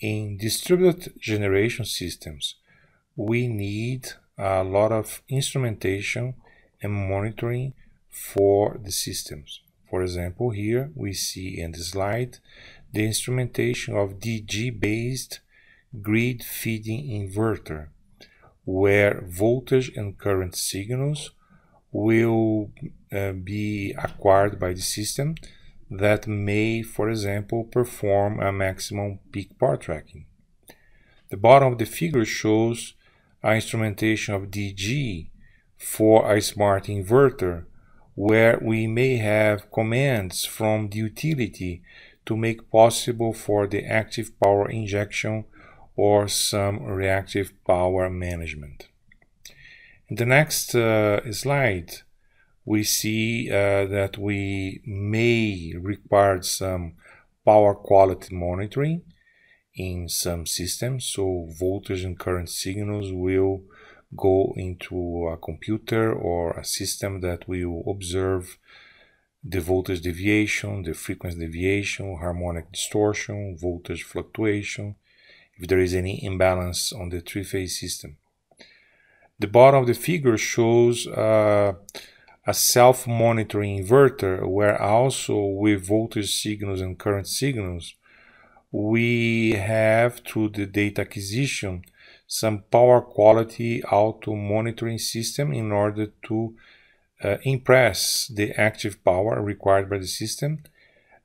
in distributed generation systems, we need a lot of instrumentation and monitoring for the systems. For example, here we see in the slide the instrumentation of DG-based grid feeding inverter, where voltage and current signals will uh, be acquired by the system that may, for example, perform a maximum peak bar tracking. The bottom of the figure shows an instrumentation of DG for a smart inverter where we may have commands from the utility to make possible for the active power injection or some reactive power management. In the next uh, slide, we see uh, that we may require some power quality monitoring in some systems. So voltage and current signals will go into a computer or a system that will observe the voltage deviation, the frequency deviation, harmonic distortion, voltage fluctuation, if there is any imbalance on the three-phase system. The bottom of the figure shows uh, a self-monitoring inverter where also with voltage signals and current signals we have through the data acquisition some power quality auto monitoring system in order to uh, impress the active power required by the system,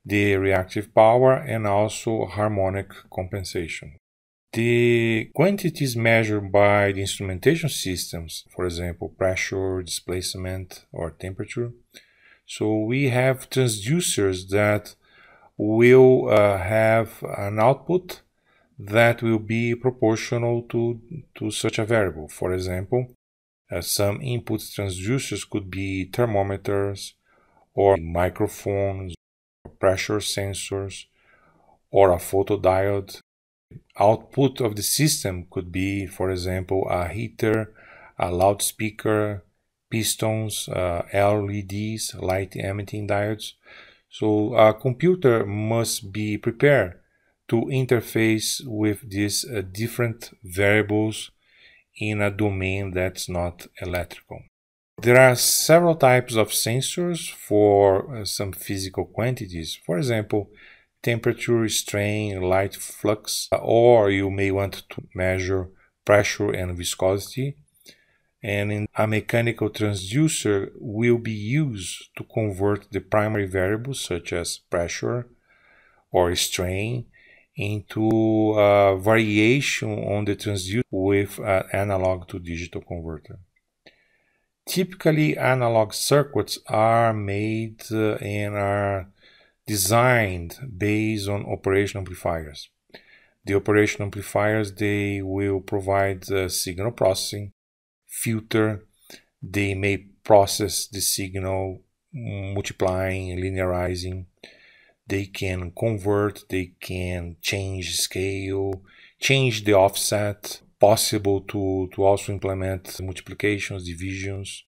the reactive power, and also harmonic compensation. The quantities measured by the instrumentation systems, for example, pressure, displacement, or temperature. So we have transducers that will uh, have an output that will be proportional to, to such a variable. For example, uh, some input transducers could be thermometers or microphones, pressure sensors, or a photodiode output of the system could be, for example, a heater, a loudspeaker, pistons, uh, LEDs, light emitting diodes. So a computer must be prepared to interface with these uh, different variables in a domain that's not electrical. There are several types of sensors for uh, some physical quantities. For example, temperature, strain, light flux, or you may want to measure pressure and viscosity. And a mechanical transducer will be used to convert the primary variables such as pressure or strain into a variation on the transducer with an analog to digital converter. Typically, analog circuits are made and uh, are designed based on operation amplifiers. The operation amplifiers, they will provide uh, signal processing, filter, they may process the signal, mm, multiplying, linearizing, they can convert, they can change scale, change the offset, possible to, to also implement multiplications, divisions,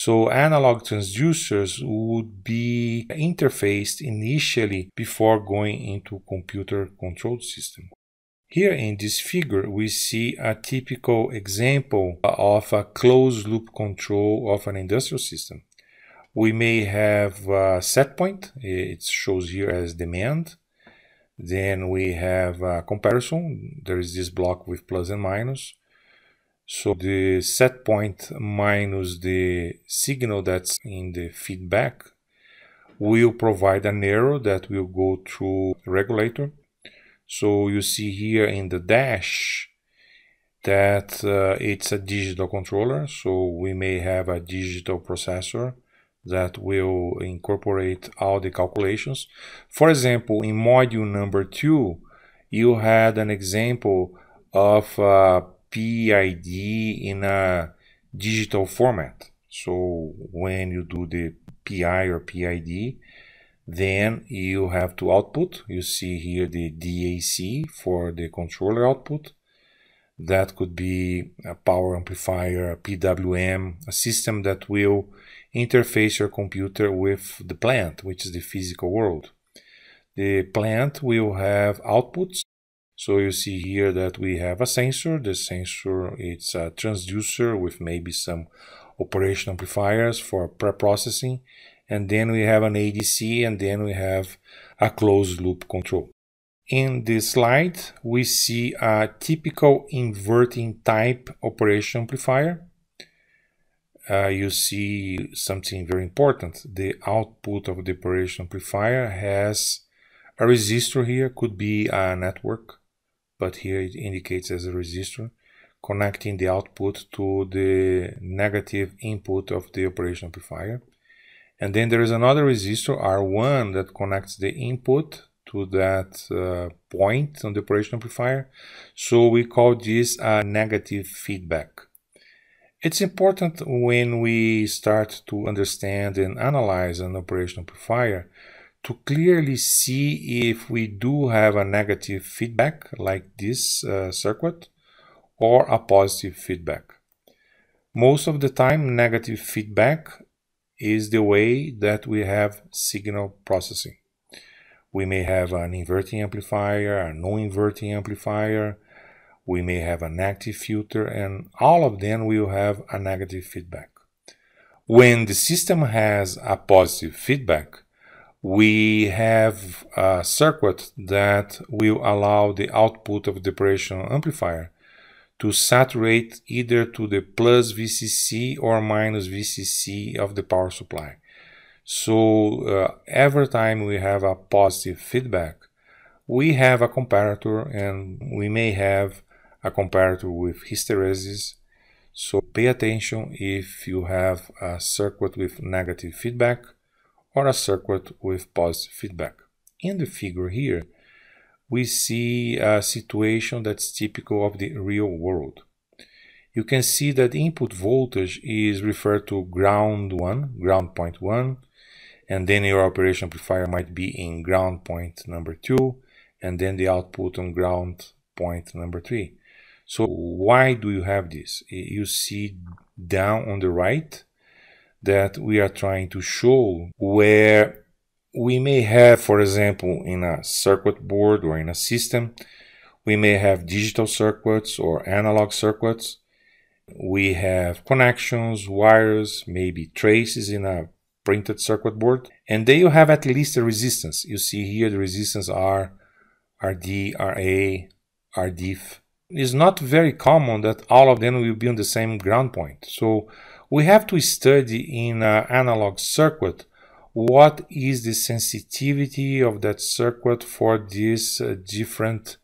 so analog transducers would be interfaced initially before going into computer controlled system. Here in this figure, we see a typical example of a closed loop control of an industrial system. We may have a set point, it shows here as demand. Then we have a comparison, there is this block with plus and minus. So the set point minus the signal that's in the feedback will provide an arrow that will go through regulator. So you see here in the dash that uh, it's a digital controller. So we may have a digital processor that will incorporate all the calculations. For example, in module number two, you had an example of uh, PID in a digital format. So when you do the PI or PID, then you have to output. You see here the DAC for the controller output. That could be a power amplifier, a PWM, a system that will interface your computer with the plant, which is the physical world. The plant will have outputs so you see here that we have a sensor. The sensor, it's a transducer with maybe some operation amplifiers for pre-processing. And then we have an ADC and then we have a closed loop control. In this slide, we see a typical inverting type operation amplifier. Uh, you see something very important. The output of the operation amplifier has a resistor here, could be a network but here it indicates as a resistor, connecting the output to the negative input of the operation amplifier. And then there is another resistor, R1, that connects the input to that uh, point on the operation amplifier. So we call this a negative feedback. It's important when we start to understand and analyze an operation amplifier to clearly see if we do have a negative feedback like this uh, circuit or a positive feedback. Most of the time negative feedback is the way that we have signal processing. We may have an inverting amplifier, a non-inverting amplifier, we may have an active filter and all of them will have a negative feedback. When the system has a positive feedback, we have a circuit that will allow the output of the operational amplifier to saturate either to the plus VCC or minus VCC of the power supply. So uh, every time we have a positive feedback, we have a comparator and we may have a comparator with hysteresis. So pay attention if you have a circuit with negative feedback or a circuit with positive feedback. In the figure here, we see a situation that's typical of the real world. You can see that input voltage is referred to ground 1, ground point 1, and then your operation amplifier might be in ground point number 2, and then the output on ground point number 3. So why do you have this? You see down on the right, that we are trying to show where we may have, for example, in a circuit board or in a system, we may have digital circuits or analog circuits. We have connections, wires, maybe traces in a printed circuit board. And there you have at least a resistance. You see here the resistance R, RD, RA, RDIF. It's not very common that all of them will be on the same ground point. So we have to study in an analog circuit what is the sensitivity of that circuit for these uh, different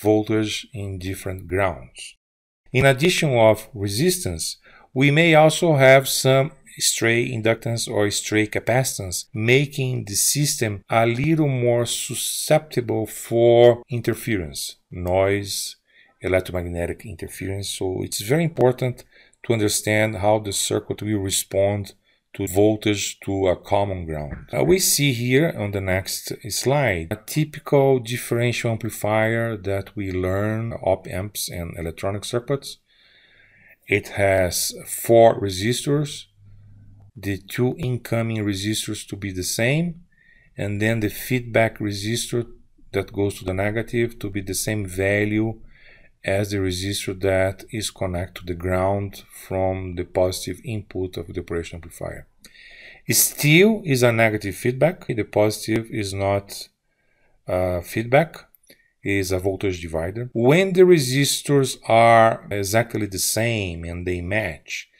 voltage in different grounds. In addition of resistance, we may also have some stray inductance or stray capacitance, making the system a little more susceptible for interference, noise, electromagnetic interference. So it's very important to understand how the circuit will respond to voltage to a common ground. Uh, we see here on the next slide a typical differential amplifier that we learn op amps and electronic circuits. It has four resistors, the two incoming resistors to be the same, and then the feedback resistor that goes to the negative to be the same value as the resistor that is connected to the ground from the positive input of the operation amplifier. It still is a negative feedback. The positive is not uh, feedback. It is a voltage divider. When the resistors are exactly the same and they match,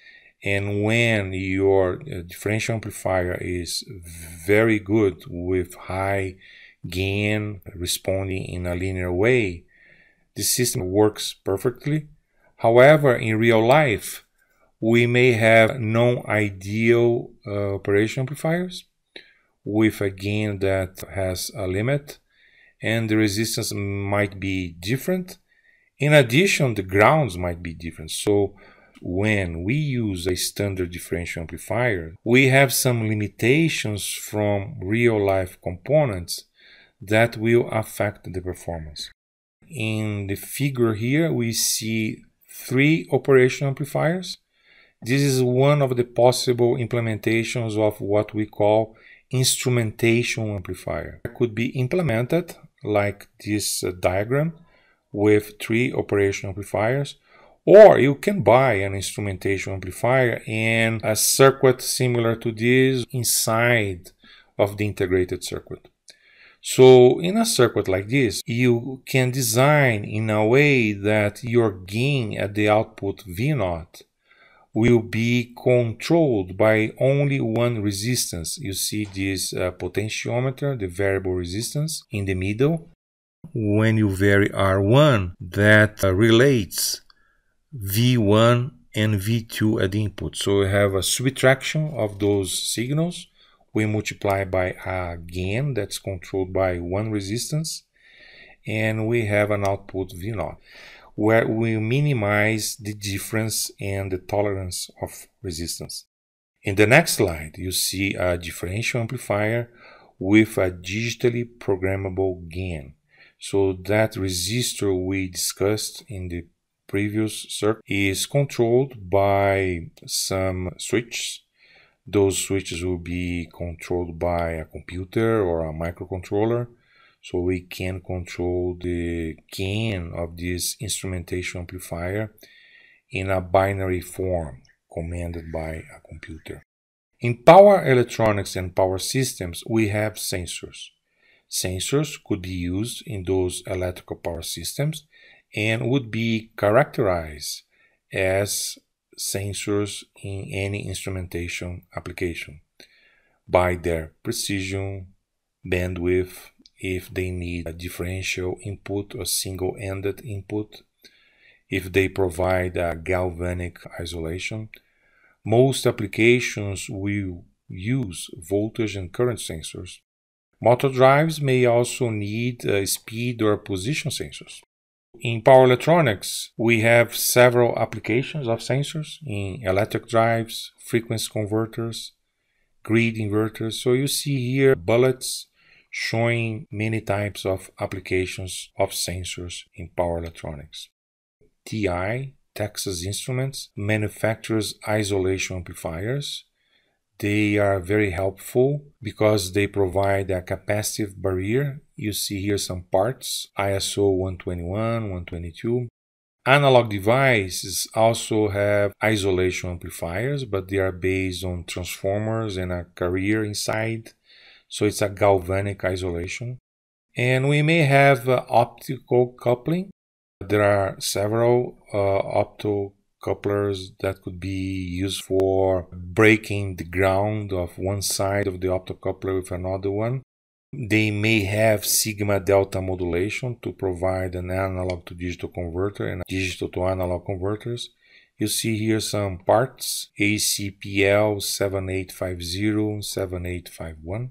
and when your uh, differential amplifier is very good with high gain responding in a linear way, the system works perfectly. However, in real life, we may have non-ideal uh, operation amplifiers with a gain that has a limit and the resistance might be different. In addition, the grounds might be different. So when we use a standard differential amplifier, we have some limitations from real life components that will affect the performance in the figure here, we see three operational amplifiers. This is one of the possible implementations of what we call instrumentation amplifier. It could be implemented like this uh, diagram with three operational amplifiers or you can buy an instrumentation amplifier and a circuit similar to this inside of the integrated circuit. So in a circuit like this, you can design in a way that your gain at the output V 0 will be controlled by only one resistance. You see this uh, potentiometer, the variable resistance in the middle. When you vary R1, that uh, relates V1 and V2 at the input. So you have a subtraction of those signals we multiply by a gain that's controlled by one resistance, and we have an output V naught, where we minimize the difference and the tolerance of resistance. In the next slide, you see a differential amplifier with a digitally programmable gain. So that resistor we discussed in the previous circuit is controlled by some switches those switches will be controlled by a computer or a microcontroller. So we can control the gain of this instrumentation amplifier in a binary form commanded by a computer. In power electronics and power systems, we have sensors. Sensors could be used in those electrical power systems and would be characterized as sensors in any instrumentation application by their precision, bandwidth, if they need a differential input or single-ended input, if they provide a galvanic isolation. Most applications will use voltage and current sensors. Motor drives may also need uh, speed or position sensors. In power electronics, we have several applications of sensors in electric drives, frequency converters, grid inverters. So you see here bullets showing many types of applications of sensors in power electronics. TI, Texas Instruments, manufactures isolation amplifiers they are very helpful because they provide a capacitive barrier. You see here some parts, ISO 121, 122. Analog devices also have isolation amplifiers, but they are based on transformers and a carrier inside. So it's a galvanic isolation. And we may have uh, optical coupling. There are several uh, to couplers that could be used for breaking the ground of one side of the optocoupler with another one. They may have sigma delta modulation to provide an analog to digital converter and digital to analog converters. You see here some parts ACPL 7850, 7851.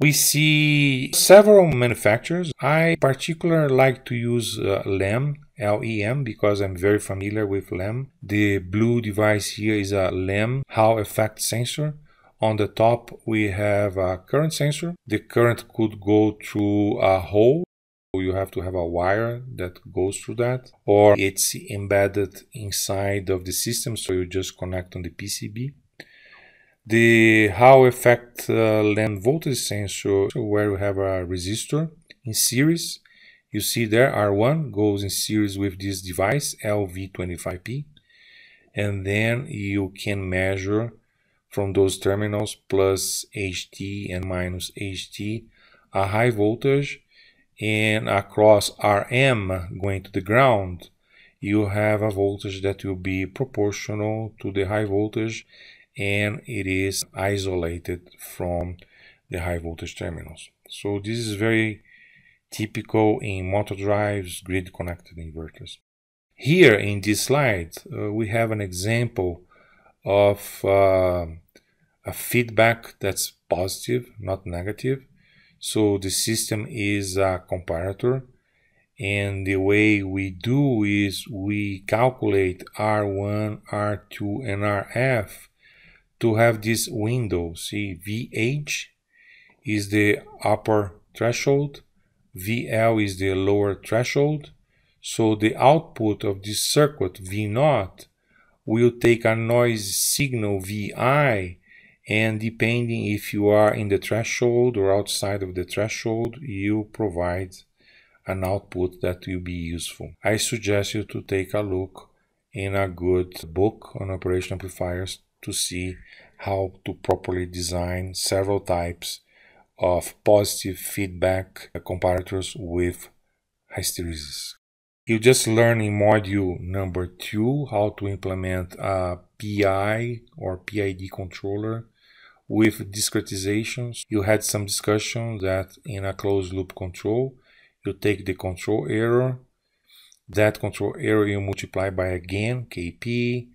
We see several manufacturers. I particularly like to use uh, LAM LEM because I'm very familiar with LEM. The blue device here is a LEM Hall effect sensor. On the top we have a current sensor. The current could go through a hole. You have to have a wire that goes through that or it's embedded inside of the system so you just connect on the PCB. The Hall effect uh, LEM voltage sensor where we have a resistor in series you see there R1 goes in series with this device LV25P and then you can measure from those terminals plus HT and minus HT a high voltage and across RM going to the ground you have a voltage that will be proportional to the high voltage and it is isolated from the high voltage terminals. So this is very typical in motor drives, grid connected inverters. Here in this slide, uh, we have an example of uh, a feedback that's positive, not negative. So the system is a comparator. And the way we do is we calculate R1, R2, and RF to have this window. See, VH is the upper threshold VL is the lower threshold. So the output of this circuit V0 will take a noise signal VI and depending if you are in the threshold or outside of the threshold, you provide an output that will be useful. I suggest you to take a look in a good book on operation amplifiers to see how to properly design several types of positive feedback comparators with hysteresis. You just learn in module number two how to implement a PI or PID controller with discretizations. You had some discussion that in a closed loop control, you take the control error, that control error you multiply by again KP,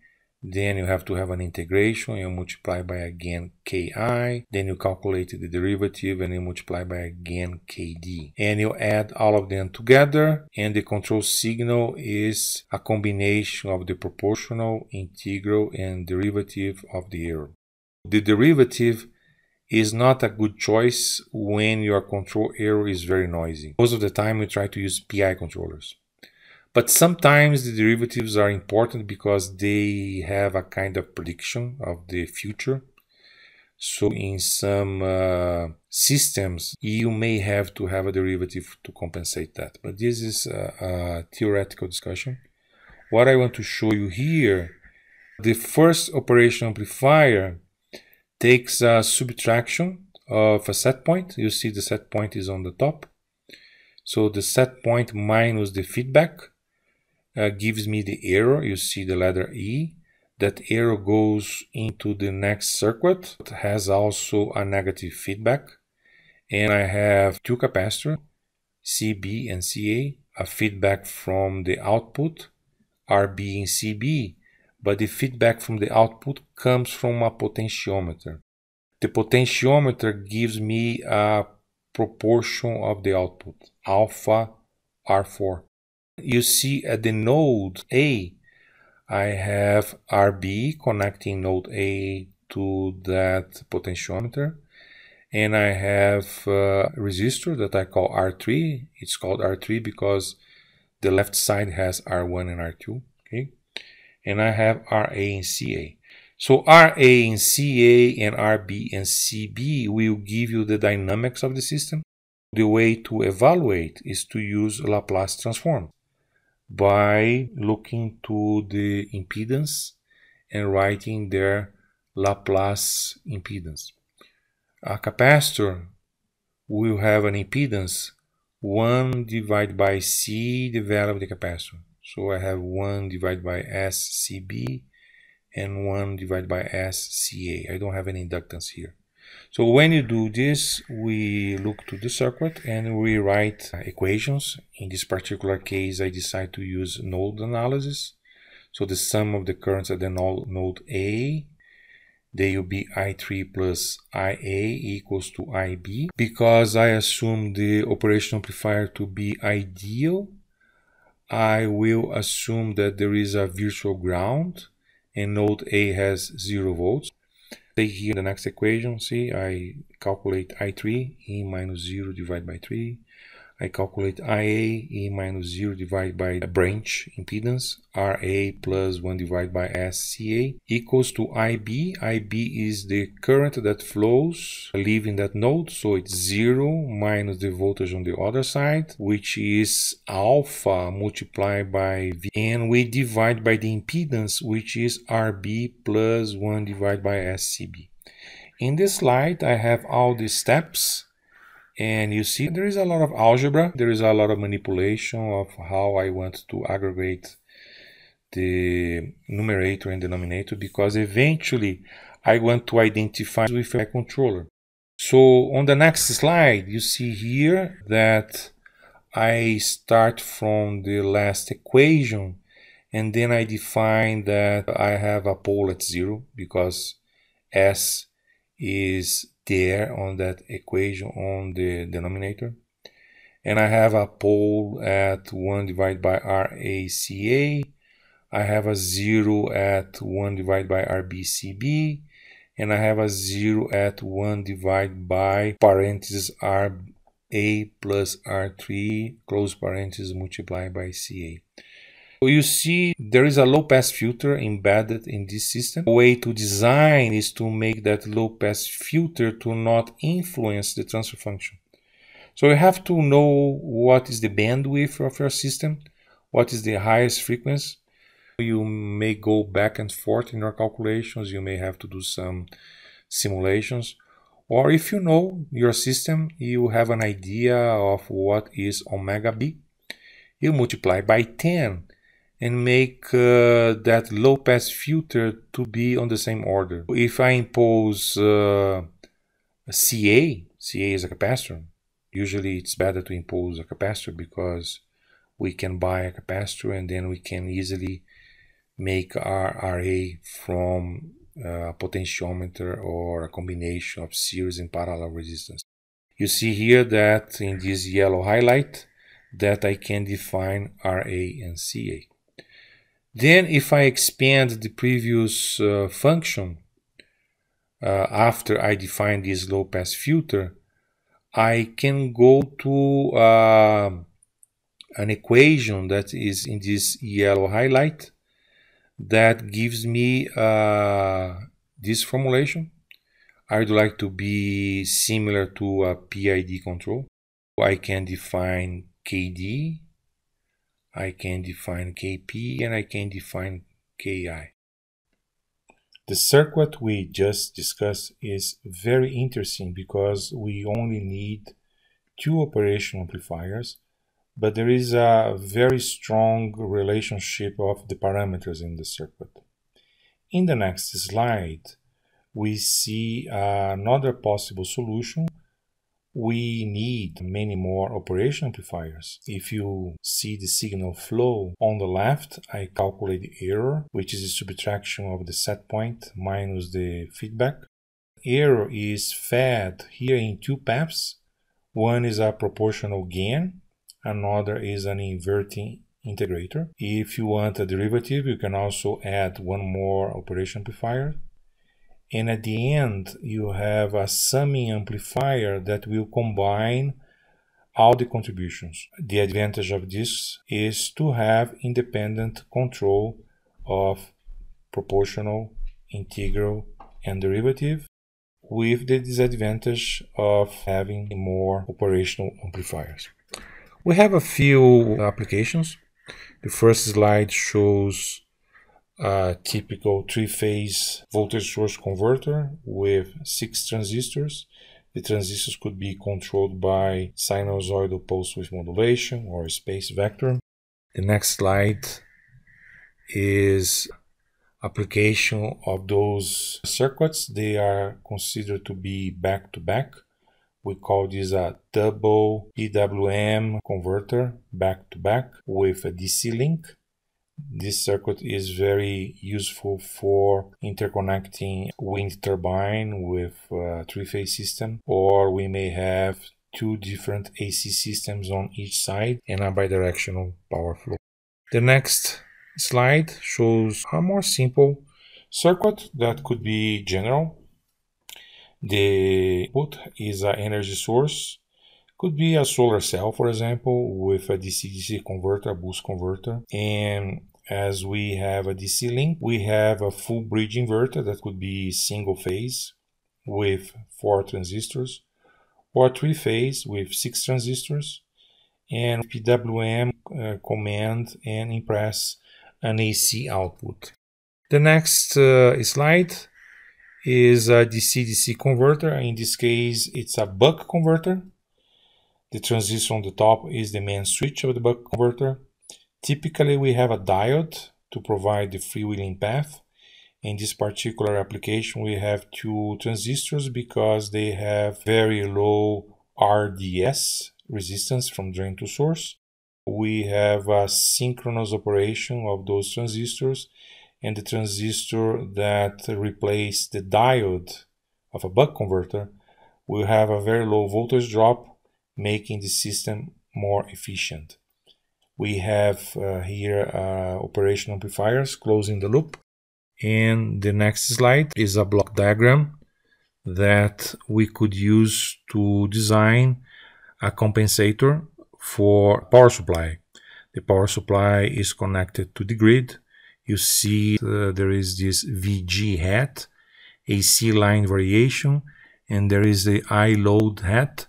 then you have to have an integration, you multiply by again ki, then you calculate the derivative and you multiply by again kd. And you add all of them together and the control signal is a combination of the proportional, integral and derivative of the error. The derivative is not a good choice when your control error is very noisy. Most of the time we try to use PI controllers. But sometimes the derivatives are important because they have a kind of prediction of the future. So in some uh, systems, you may have to have a derivative to compensate that. But this is a, a theoretical discussion. What I want to show you here, the first operation amplifier takes a subtraction of a set point. You see the set point is on the top. So the set point minus the feedback uh, gives me the arrow. You see the letter E. That arrow goes into the next circuit. It has also a negative feedback. And I have two capacitors, CB and CA, a feedback from the output, RB and CB. But the feedback from the output comes from a potentiometer. The potentiometer gives me a proportion of the output, alpha R4 you see at the node A, I have RB connecting node A to that potentiometer. And I have a resistor that I call R3. It's called R3 because the left side has R1 and R2. Okay. And I have RA and CA. So RA and CA and RB and CB will give you the dynamics of the system. The way to evaluate is to use Laplace transform by looking to the impedance and writing their Laplace impedance. A capacitor will have an impedance 1 divided by C, the value of the capacitor. So I have 1 divided by SCB and 1 divided by SCA. I don't have any inductance here. So when you do this, we look to the circuit and we write equations. In this particular case, I decide to use node analysis. So the sum of the currents at the node A, they will be I3 plus IA equals to IB. Because I assume the operational amplifier to be ideal, I will assume that there is a virtual ground and node A has zero volts. Say here the next equation, see, I calculate i3, e minus 0 divided by 3, I calculate IA E minus 0 divided by a branch impedance, RA plus 1 divided by SCA equals to IB. IB is the current that flows leaving that node, so it's 0 minus the voltage on the other side, which is alpha multiplied by V. And we divide by the impedance, which is RB plus 1 divided by SCB. In this slide, I have all the steps and you see there is a lot of algebra there is a lot of manipulation of how i want to aggregate the numerator and denominator because eventually i want to identify with my controller so on the next slide you see here that i start from the last equation and then i define that i have a pole at zero because s is there on that equation on the denominator. And I have a pole at 1 divided by RACA. I have a 0 at 1 divided by RBCB. And I have a 0 at 1 divided by parentheses RA plus R3 close parentheses multiplied by CA. You see, there is a low pass filter embedded in this system. A way to design is to make that low pass filter to not influence the transfer function. So you have to know what is the bandwidth of your system, what is the highest frequency. You may go back and forth in your calculations, you may have to do some simulations. Or if you know your system, you have an idea of what is omega b, you multiply by 10 and make uh, that low pass filter to be on the same order. If I impose uh, CA, CA is a capacitor. Usually it's better to impose a capacitor because we can buy a capacitor and then we can easily make our RA from uh, a potentiometer or a combination of series and parallel resistance. You see here that in this yellow highlight that I can define RA and CA. Then if I expand the previous uh, function uh, after I define this low pass filter, I can go to uh, an equation that is in this yellow highlight that gives me uh, this formulation. I would like to be similar to a PID control. I can define KD I can define Kp and I can define Ki. The circuit we just discussed is very interesting because we only need two operation amplifiers, but there is a very strong relationship of the parameters in the circuit. In the next slide, we see another possible solution we need many more operation amplifiers. If you see the signal flow on the left, I calculate the error, which is the subtraction of the set point minus the feedback. Error is fed here in two paths. One is a proportional gain, another is an inverting integrator. If you want a derivative, you can also add one more operation amplifier and at the end you have a summing amplifier that will combine all the contributions. The advantage of this is to have independent control of proportional, integral, and derivative with the disadvantage of having more operational amplifiers. We have a few applications. The first slide shows a typical three-phase voltage source converter with six transistors. The transistors could be controlled by sinusoidal pulse width modulation or space vector. The next slide is application of those circuits. They are considered to be back-to-back. We call this a double PWM converter back to -back with a DC link this circuit is very useful for interconnecting wind turbine with uh, three-phase system or we may have two different AC systems on each side and a bidirectional power flow. The next slide shows a more simple circuit that could be general. The input is an energy source could be a solar cell, for example, with a DC-DC converter, a boost converter. And as we have a DC link, we have a full bridge inverter that could be single phase with four transistors or three phase with six transistors and PWM uh, command and impress an AC output. The next uh, slide is a DC-DC converter. In this case, it's a buck converter the transistor on the top is the main switch of the buck converter. Typically, we have a diode to provide the freewheeling path. In this particular application, we have two transistors because they have very low RDS resistance from drain to source. We have a synchronous operation of those transistors and the transistor that replaces the diode of a buck converter will have a very low voltage drop making the system more efficient. We have uh, here uh, operational amplifiers closing the loop. And the next slide is a block diagram that we could use to design a compensator for power supply. The power supply is connected to the grid. You see uh, there is this VG hat, AC line variation, and there is the I load hat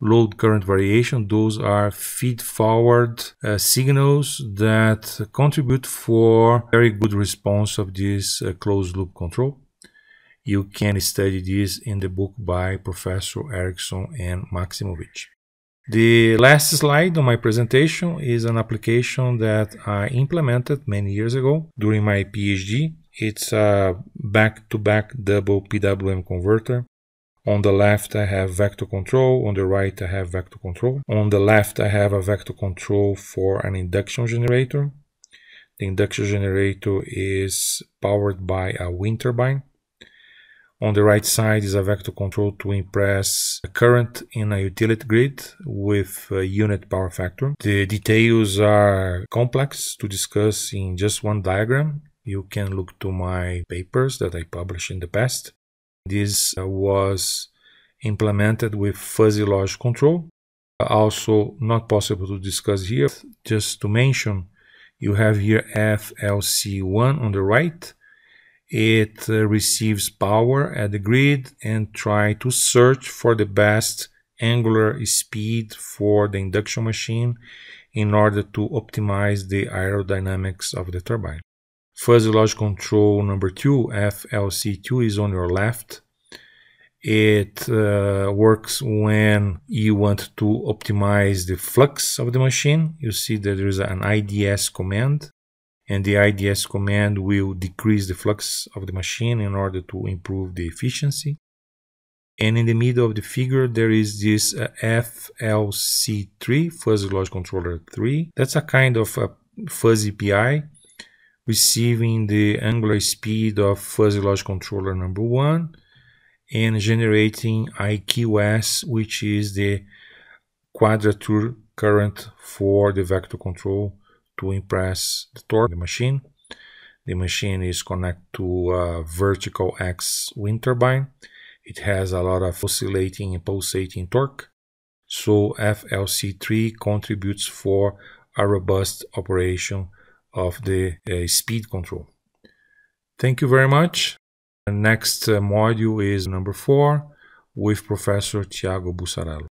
load current variation. Those are feed forward uh, signals that contribute for very good response of this uh, closed loop control. You can study this in the book by Professor Erickson and Maximovich. The last slide on my presentation is an application that I implemented many years ago during my PhD. It's a back-to-back -back double PWM converter on the left, I have vector control. On the right, I have vector control. On the left, I have a vector control for an induction generator. The induction generator is powered by a wind turbine. On the right side is a vector control to impress a current in a utility grid with a unit power factor. The details are complex to discuss in just one diagram. You can look to my papers that I published in the past. This uh, was implemented with fuzzy logic control. Also not possible to discuss here. Just to mention, you have here FLC1 on the right. It uh, receives power at the grid and try to search for the best angular speed for the induction machine in order to optimize the aerodynamics of the turbine. Fuzzy logic control number two, FLC2, is on your left. It uh, works when you want to optimize the flux of the machine. You see that there is an IDS command and the IDS command will decrease the flux of the machine in order to improve the efficiency. And in the middle of the figure, there is this uh, FLC3, Fuzzy Logic Controller 3. That's a kind of a fuzzy PI receiving the angular speed of fuzzy logic controller number one and generating IQS, which is the quadrature current for the vector control to impress the torque the machine. The machine is connected to a vertical X wind turbine. It has a lot of oscillating and pulsating torque. So FLC3 contributes for a robust operation of the uh, speed control. Thank you very much. The next uh, module is number four with Professor Tiago Bussarello.